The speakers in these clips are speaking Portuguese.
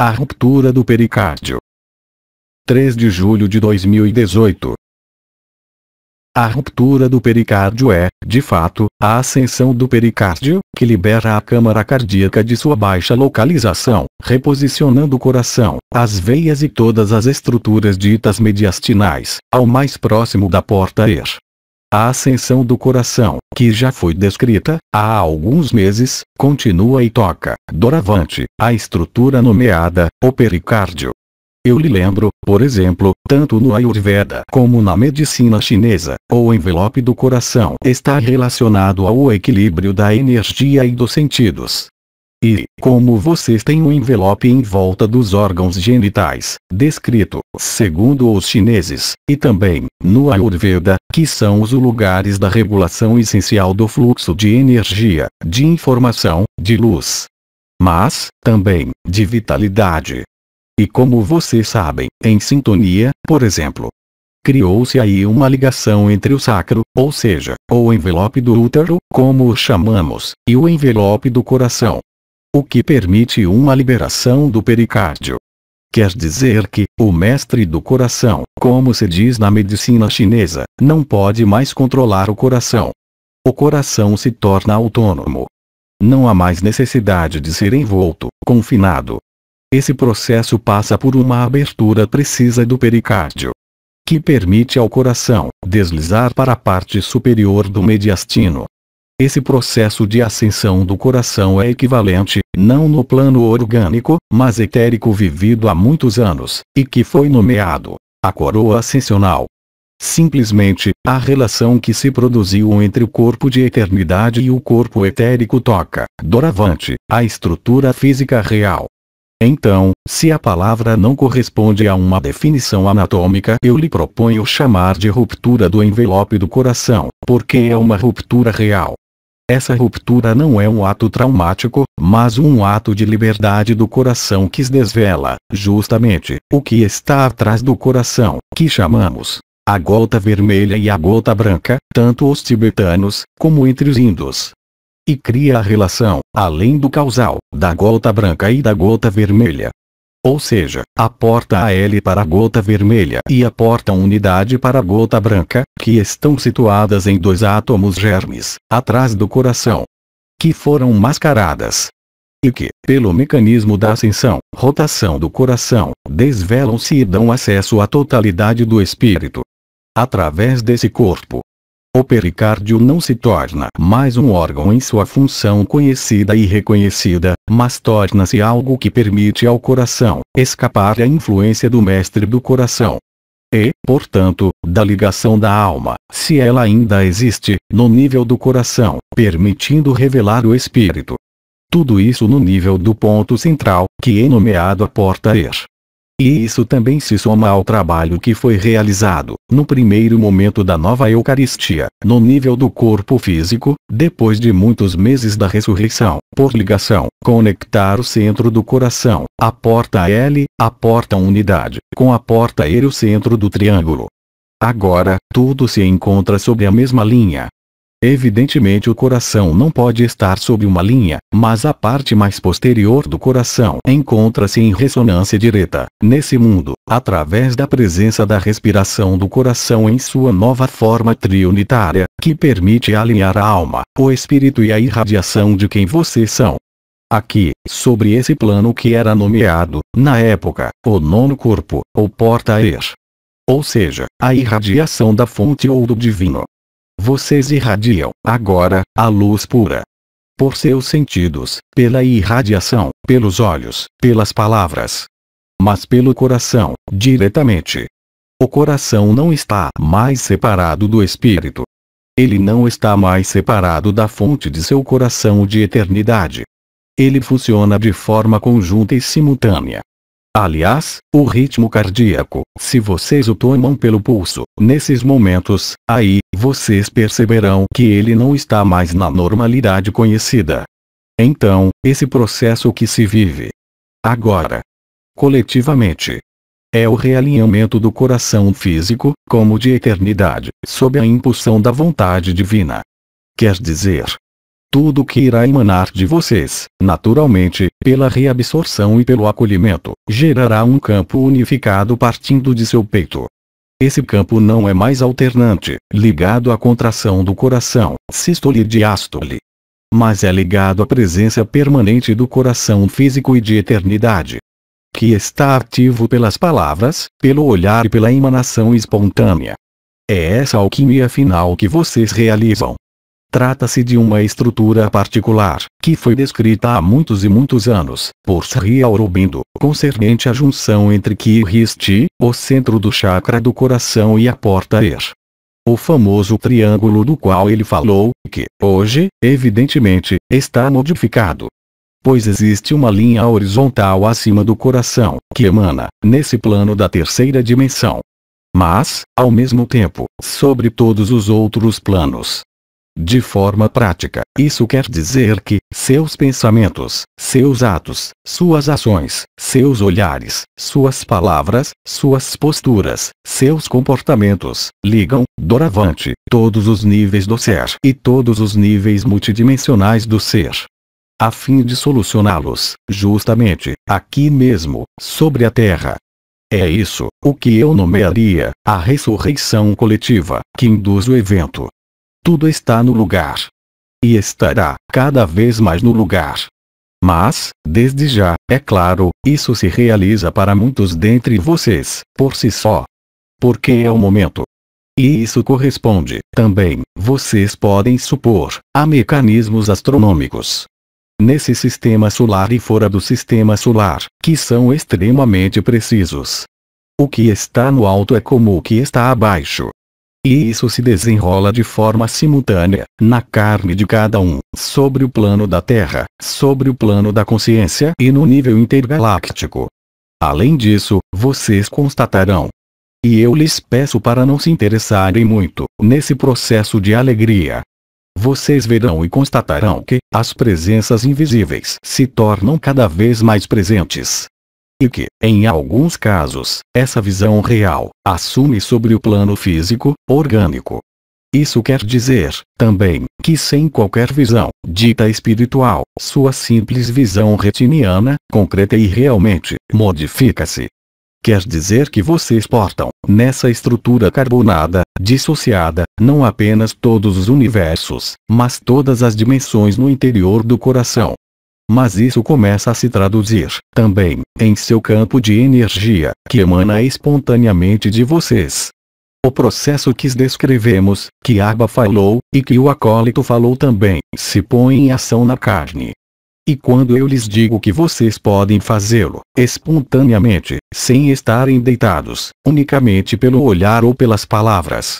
A ruptura do pericárdio. 3 de julho de 2018. A ruptura do pericárdio é, de fato, a ascensão do pericárdio, que libera a câmara cardíaca de sua baixa localização, reposicionando o coração, as veias e todas as estruturas ditas mediastinais, ao mais próximo da porta ER. A ascensão do coração, que já foi descrita, há alguns meses, continua e toca, doravante, a estrutura nomeada, o pericárdio. Eu lhe lembro, por exemplo, tanto no Ayurveda como na medicina chinesa, o envelope do coração está relacionado ao equilíbrio da energia e dos sentidos. E, como vocês têm um envelope em volta dos órgãos genitais, descrito, segundo os chineses, e também, no Ayurveda, que são os lugares da regulação essencial do fluxo de energia, de informação, de luz. Mas, também, de vitalidade. E como vocês sabem, em sintonia, por exemplo, criou-se aí uma ligação entre o sacro, ou seja, o envelope do útero, como o chamamos, e o envelope do coração, o que permite uma liberação do pericárdio. Quer dizer que, o mestre do coração, como se diz na medicina chinesa, não pode mais controlar o coração. O coração se torna autônomo. Não há mais necessidade de ser envolto, confinado. Esse processo passa por uma abertura precisa do pericárdio, que permite ao coração deslizar para a parte superior do mediastino, esse processo de ascensão do coração é equivalente, não no plano orgânico, mas etérico vivido há muitos anos, e que foi nomeado a coroa ascensional. Simplesmente, a relação que se produziu entre o corpo de eternidade e o corpo etérico toca, doravante, a estrutura física real. Então, se a palavra não corresponde a uma definição anatômica, eu lhe proponho chamar de ruptura do envelope do coração, porque é uma ruptura real. Essa ruptura não é um ato traumático, mas um ato de liberdade do coração que desvela, justamente, o que está atrás do coração, que chamamos a gota vermelha e a gota branca, tanto os tibetanos, como entre os indos. E cria a relação, além do causal, da gota branca e da gota vermelha, ou seja, a porta AL para a gota vermelha e a porta unidade para a gota branca, que estão situadas em dois átomos germes, atrás do coração, que foram mascaradas. E que, pelo mecanismo da ascensão, rotação do coração, desvelam-se e dão acesso à totalidade do espírito. Através desse corpo, o pericárdio não se torna mais um órgão em sua função conhecida e reconhecida, mas torna-se algo que permite ao coração escapar à influência do mestre do coração. E, portanto, da ligação da alma, se ela ainda existe, no nível do coração, permitindo revelar o espírito. Tudo isso no nível do ponto central, que é nomeado a porta-er. E isso também se soma ao trabalho que foi realizado, no primeiro momento da nova Eucaristia, no nível do corpo físico, depois de muitos meses da ressurreição, por ligação, conectar o centro do coração, a porta L, a porta unidade, com a porta E o centro do triângulo. Agora, tudo se encontra sobre a mesma linha, Evidentemente o coração não pode estar sob uma linha, mas a parte mais posterior do coração encontra-se em ressonância direta, nesse mundo, através da presença da respiração do coração em sua nova forma triunitária, que permite alinhar a alma, o espírito e a irradiação de quem vocês são. Aqui, sobre esse plano que era nomeado, na época, o nono corpo, ou porta-air. Ou seja, a irradiação da fonte ou do divino, vocês irradiam, agora, a luz pura. Por seus sentidos, pela irradiação, pelos olhos, pelas palavras. Mas pelo coração, diretamente. O coração não está mais separado do espírito. Ele não está mais separado da fonte de seu coração de eternidade. Ele funciona de forma conjunta e simultânea, Aliás, o ritmo cardíaco, se vocês o tomam pelo pulso, nesses momentos, aí, vocês perceberão que ele não está mais na normalidade conhecida. Então, esse processo que se vive agora, coletivamente, é o realinhamento do coração físico, como de eternidade, sob a impulsão da vontade divina. Quer dizer, tudo que irá emanar de vocês, naturalmente, pela reabsorção e pelo acolhimento, gerará um campo unificado partindo de seu peito. Esse campo não é mais alternante, ligado à contração do coração, sístole e diástole. Mas é ligado à presença permanente do coração físico e de eternidade. Que está ativo pelas palavras, pelo olhar e pela emanação espontânea. É essa alquimia final que vocês realizam. Trata-se de uma estrutura particular, que foi descrita há muitos e muitos anos, por Sri Aurobindo, concernente à junção entre Ki o centro do chakra do coração e a porta Er. O famoso triângulo do qual ele falou, que, hoje, evidentemente, está modificado. Pois existe uma linha horizontal acima do coração, que emana, nesse plano da terceira dimensão, mas, ao mesmo tempo, sobre todos os outros planos, de forma prática, isso quer dizer que seus pensamentos, seus atos, suas ações, seus olhares, suas palavras, suas posturas, seus comportamentos, ligam, doravante, todos os níveis do ser e todos os níveis multidimensionais do ser a fim de solucioná-los, justamente, aqui mesmo, sobre a Terra. É isso, o que eu nomearia, a ressurreição coletiva, que induz o evento. Tudo está no lugar. E estará cada vez mais no lugar. Mas, desde já, é claro, isso se realiza para muitos dentre vocês, por si só. Porque é o momento. E isso corresponde, também, vocês podem supor, a mecanismos astronômicos. Nesse sistema solar e fora do sistema solar, que são extremamente precisos. O que está no alto é como o que está abaixo e isso se desenrola de forma simultânea, na carne de cada um, sobre o plano da Terra, sobre o plano da consciência e no nível intergaláctico. Além disso, vocês constatarão. E eu lhes peço para não se interessarem muito nesse processo de alegria. Vocês verão e constatarão que as presenças invisíveis se tornam cada vez mais presentes e que, em alguns casos, essa visão real assume sobre o plano físico, orgânico. Isso quer dizer, também, que sem qualquer visão, dita espiritual, sua simples visão retiniana, concreta e realmente, modifica-se. Quer dizer que vocês portam, nessa estrutura carbonada, dissociada, não apenas todos os universos, mas todas as dimensões no interior do coração, mas isso começa a se traduzir, também, em seu campo de energia, que emana espontaneamente de vocês. O processo que descrevemos, que Arba falou, e que o acólito falou também, se põe em ação na carne. E quando eu lhes digo que vocês podem fazê-lo, espontaneamente, sem estarem deitados, unicamente pelo olhar ou pelas palavras,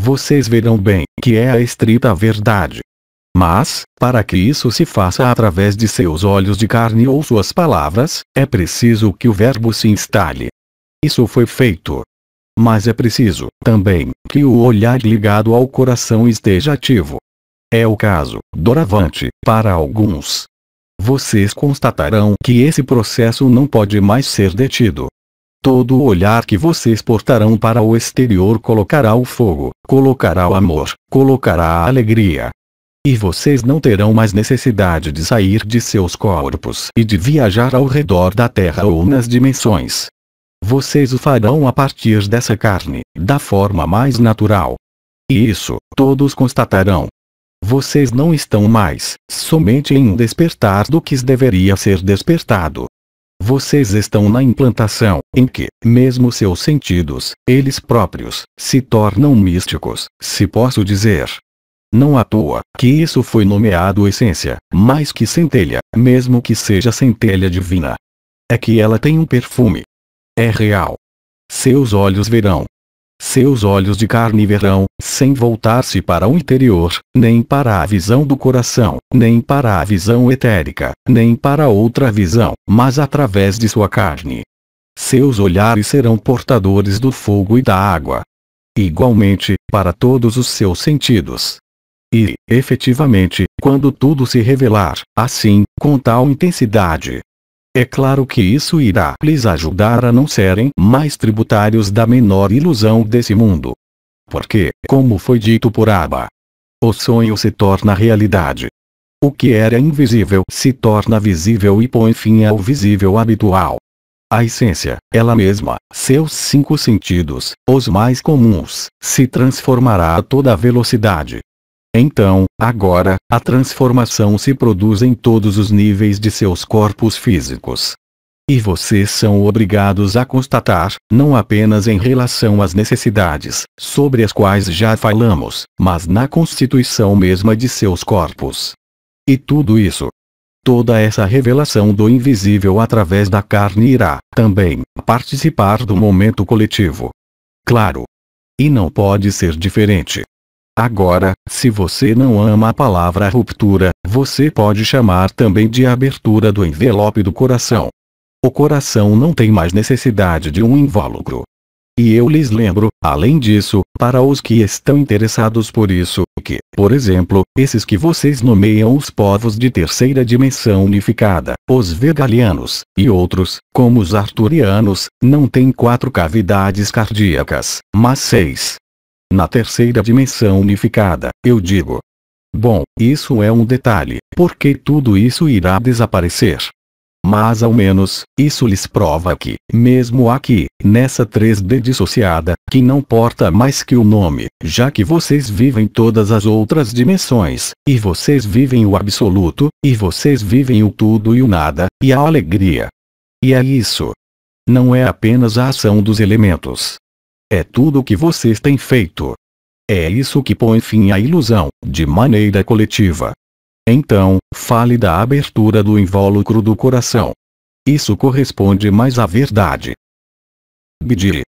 vocês verão bem que é a estrita verdade. Mas, para que isso se faça através de seus olhos de carne ou suas palavras, é preciso que o Verbo se instale. Isso foi feito. Mas é preciso, também, que o olhar ligado ao coração esteja ativo. É o caso, doravante, para alguns. Vocês constatarão que esse processo não pode mais ser detido. Todo o olhar que vocês portarão para o exterior colocará o fogo, colocará o amor, colocará a alegria, e vocês não terão mais necessidade de sair de seus corpos e de viajar ao redor da Terra ou nas dimensões. Vocês o farão a partir dessa carne, da forma mais natural. E isso, todos constatarão. Vocês não estão mais, somente em um despertar do que deveria ser despertado. Vocês estão na implantação, em que, mesmo seus sentidos, eles próprios, se tornam místicos, se posso dizer. Não à toa que isso foi nomeado essência, mais que centelha, mesmo que seja centelha divina. É que ela tem um perfume. É real. Seus olhos verão. Seus olhos de carne verão, sem voltar-se para o interior, nem para a visão do coração, nem para a visão etérica, nem para outra visão, mas através de sua carne. Seus olhares serão portadores do fogo e da água. Igualmente, para todos os seus sentidos, e, efetivamente, quando tudo se revelar, assim, com tal intensidade, é claro que isso irá lhes ajudar a não serem mais tributários da menor ilusão desse mundo. Porque, como foi dito por Abba, o sonho se torna realidade. O que era invisível se torna visível e põe fim ao visível habitual. A essência, ela mesma, seus cinco sentidos, os mais comuns, se transformará a toda velocidade. Então, agora, a transformação se produz em todos os níveis de seus corpos físicos. E vocês são obrigados a constatar, não apenas em relação às necessidades, sobre as quais já falamos, mas na constituição mesma de seus corpos. E tudo isso, Toda essa revelação do invisível através da carne irá, também, participar do momento coletivo. Claro. E não pode ser diferente. Agora, se você não ama a palavra ruptura, você pode chamar também de abertura do envelope do coração. O coração não tem mais necessidade de um invólucro. E eu lhes lembro, além disso, para os que estão interessados por isso, que, por exemplo, esses que vocês nomeiam os povos de terceira dimensão unificada, os vegalianos, e outros, como os arturianos, não têm quatro cavidades cardíacas, mas seis, na terceira dimensão unificada, eu digo. Bom, isso é um detalhe, porque tudo isso irá desaparecer. Mas ao menos, isso lhes prova que, mesmo aqui, nessa 3D dissociada, que não porta mais que o nome, já que vocês vivem todas as outras dimensões, e vocês vivem o absoluto, e vocês vivem o tudo e o nada, e a alegria. E é isso. Não é apenas a ação dos elementos, é tudo o que vocês têm feito. É isso que põe fim à ilusão, de maneira coletiva. Então, fale da abertura do invólucro do coração. Isso corresponde mais à verdade. Bidire,